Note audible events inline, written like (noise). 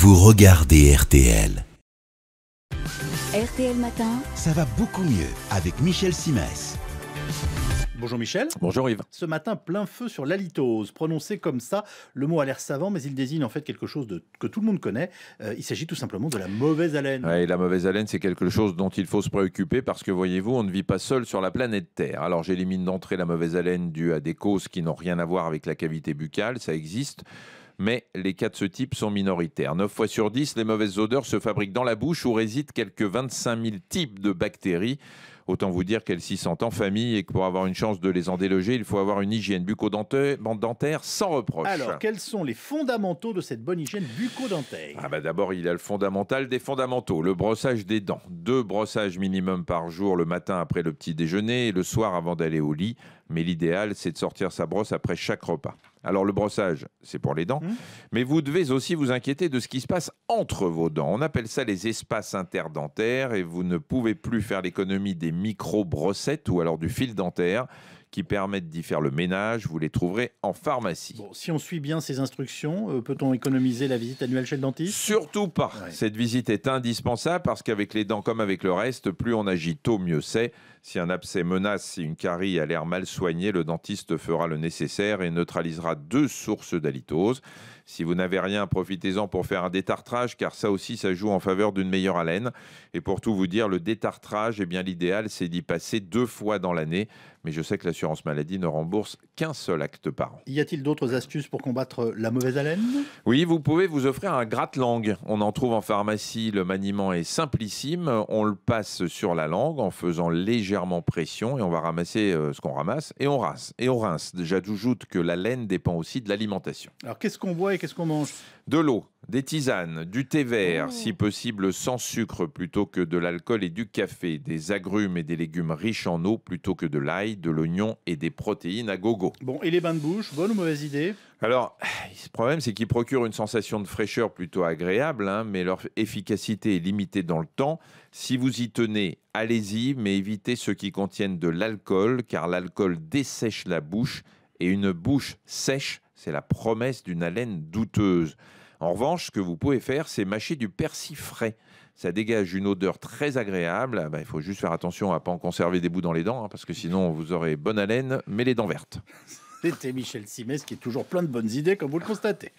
vous regardez RTL. RTL Matin. Ça va beaucoup mieux avec Michel Simès. Bonjour Michel. Bonjour Yves. Ce matin, plein feu sur l'halitose. Prononcé comme ça, le mot a l'air savant, mais il désigne en fait quelque chose de, que tout le monde connaît. Euh, il s'agit tout simplement de la mauvaise haleine. et la mauvaise haleine, c'est quelque chose dont il faut se préoccuper parce que, voyez-vous, on ne vit pas seul sur la planète Terre. Alors, j'élimine d'entrée la mauvaise haleine due à des causes qui n'ont rien à voir avec la cavité buccale, ça existe mais les cas de ce type sont minoritaires. 9 fois sur 10, les mauvaises odeurs se fabriquent dans la bouche où résident quelques 25 000 types de bactéries. Autant vous dire qu'elles s'y sentent en famille et que pour avoir une chance de les en déloger, il faut avoir une hygiène bucco-dentaire sans reproche. Alors, quels sont les fondamentaux de cette bonne hygiène bucco-dentaire ah bah D'abord, il y a le fondamental des fondamentaux, le brossage des dents. Deux brossages minimum par jour, le matin après le petit déjeuner et le soir avant d'aller au lit. Mais l'idéal, c'est de sortir sa brosse après chaque repas. Alors le brossage, c'est pour les dents, mmh. mais vous devez aussi vous inquiéter de ce qui se passe entre vos dents. On appelle ça les espaces interdentaires et vous ne pouvez plus faire l'économie des micro-brossettes ou alors du fil dentaire qui permettent d'y faire le ménage. Vous les trouverez en pharmacie. si on suit bien ces instructions, euh, peut-on économiser la visite annuelle chez le dentiste Surtout pas. Cette visite est indispensable parce qu'avec les dents comme avec le reste, plus on agit tôt, mieux c'est. Si un abcès menace, si une carie a l'air mal soignée, le dentiste fera le nécessaire et neutralisera deux sources d'halitose. Si vous n'avez rien, profitez-en pour faire un détartrage, car ça aussi, ça joue en faveur d'une meilleure haleine. Et pour tout vous dire, le détartrage, eh bien, l'idéal, c'est d'y passer deux fois dans l'année. Mais je sais que l'assurance maladie ne rembourse qu'un seul acte par an. Y a-t-il d'autres astuces pour combattre la mauvaise haleine Oui, vous pouvez vous offrir un gratte-langue. On en trouve en pharmacie. Le maniement est simplissime. On le passe sur la langue en faisant léger légèrement pression et on va ramasser euh, ce qu'on ramasse et on rase et on rince. J'ajoute que la laine dépend aussi de l'alimentation. Alors qu'est-ce qu'on boit et qu'est-ce qu'on mange De l'eau. Des tisanes, du thé vert, oh. si possible sans sucre plutôt que de l'alcool et du café, des agrumes et des légumes riches en eau plutôt que de l'ail, de l'oignon et des protéines à gogo. Bon, et les bains de bouche, bonne ou mauvaise idée Alors, le problème c'est qu'ils procurent une sensation de fraîcheur plutôt agréable, hein, mais leur efficacité est limitée dans le temps. Si vous y tenez, allez-y, mais évitez ceux qui contiennent de l'alcool, car l'alcool dessèche la bouche, et une bouche sèche, c'est la promesse d'une haleine douteuse. En revanche, ce que vous pouvez faire, c'est mâcher du persil frais. Ça dégage une odeur très agréable. Ah ben, il faut juste faire attention à ne pas en conserver des bouts dans les dents, hein, parce que sinon vous aurez bonne haleine, mais les dents vertes. (laughs) C'était Michel Simès qui est toujours plein de bonnes idées, comme vous le constatez.